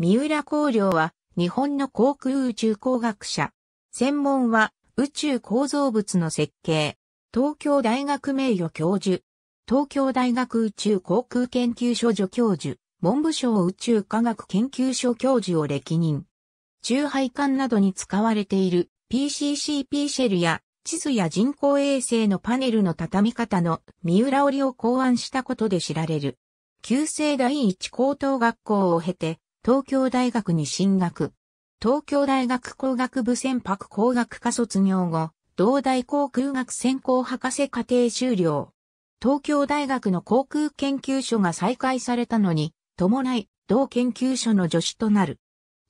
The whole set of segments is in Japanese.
三浦光良は日本の航空宇宙工学者。専門は宇宙構造物の設計。東京大学名誉教授。東京大学宇宙航空研究所助教授。文部省宇宙科学研究所教授を歴任。中配管などに使われている PCCP シェルや地図や人工衛星のパネルの畳み方の三浦織を考案したことで知られる。旧制第一高等学校を経て、東京大学に進学。東京大学工学部船舶工学科卒業後、同大航空学専攻博士課程修了。東京大学の航空研究所が再開されたのに、伴い、同研究所の助手となる。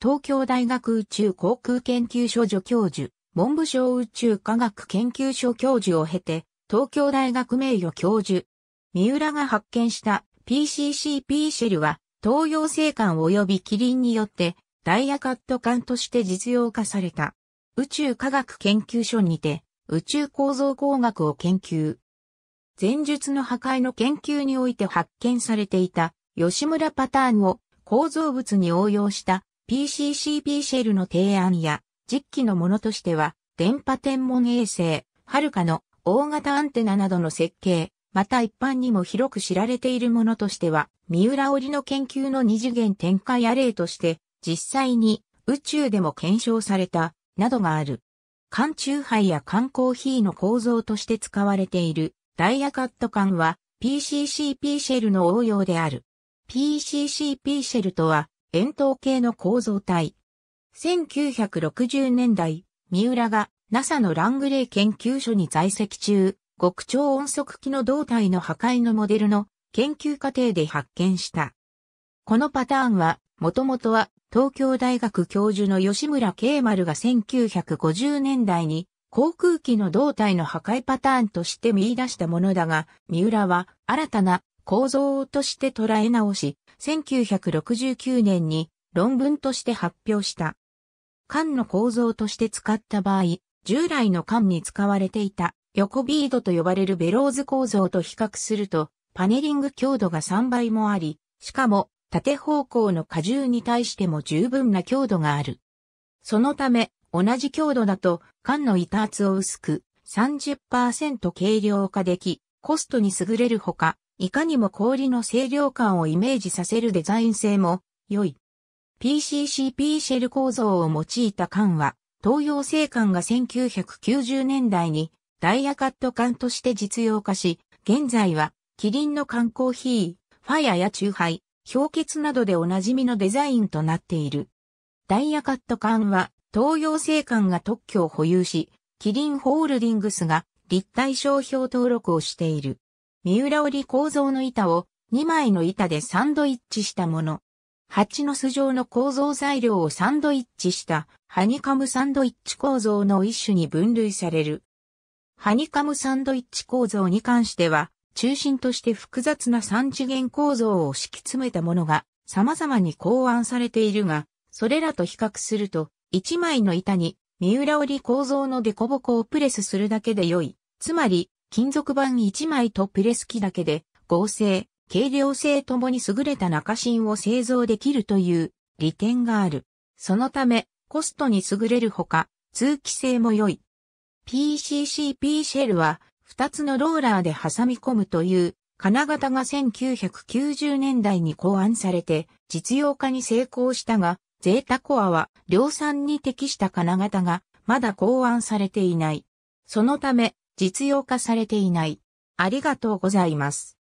東京大学宇宙航空研究所助教授、文部省宇宙科学研究所教授を経て、東京大学名誉教授。三浦が発見した PCCP シェルは、東洋生艦及びキリンによって、ダイヤカット艦として実用化された。宇宙科学研究所にて、宇宙構造工学を研究。前述の破壊の研究において発見されていた、吉村パターンを構造物に応用した p c c p シェルの提案や、実機のものとしては、電波天文衛星、はるかの大型アンテナなどの設計、また一般にも広く知られているものとしては、三浦織の研究の二次元展開アレイとして、実際に宇宙でも検証された、などがある。缶中杯や缶コーヒーの構造として使われているダイヤカット缶は PCCP シェルの応用である。PCCP シェルとは円筒形の構造体。1960年代、三浦が NASA のラングレー研究所に在籍中、極超音速機の胴体の破壊のモデルの研究過程で発見した。このパターンは、もともとは東京大学教授の吉村慶丸が1950年代に航空機の胴体の破壊パターンとして見出したものだが、三浦は新たな構造として捉え直し、1969年に論文として発表した。缶の構造として使った場合、従来の缶に使われていた横ビードと呼ばれるベローズ構造と比較すると、パネリング強度が3倍もあり、しかも縦方向の荷重に対しても十分な強度がある。そのため、同じ強度だと缶の板厚を薄く30%軽量化でき、コストに優れるほか、いかにも氷の清涼感をイメージさせるデザイン性も良い。PCCP シェル構造を用いた缶は、東洋製缶が1990年代にダイヤカット缶として実用化し、現在はキリンの缶コーヒー、ファイアやチューハイ、氷結などでおなじみのデザインとなっている。ダイヤカット缶は東洋製缶が特許を保有し、キリンホールディングスが立体商標登録をしている。三浦織構造の板を2枚の板でサンドイッチしたもの。蜂の巣状の構造材料をサンドイッチしたハニカムサンドイッチ構造の一種に分類される。ハニカムサンドイッチ構造に関しては、中心として複雑な三次元構造を敷き詰めたものが様々に考案されているが、それらと比較すると、一枚の板に三浦織構造の凸凹をプレスするだけで良い。つまり、金属板一枚とプレス機だけで、合成、軽量性ともに優れた中芯を製造できるという利点がある。そのため、コストに優れるほか、通気性も良い。PCCP シェルは2つのローラーで挟み込むという金型が1990年代に考案されて実用化に成功したが、ゼータコアは量産に適した金型がまだ考案されていない。そのため実用化されていない。ありがとうございます。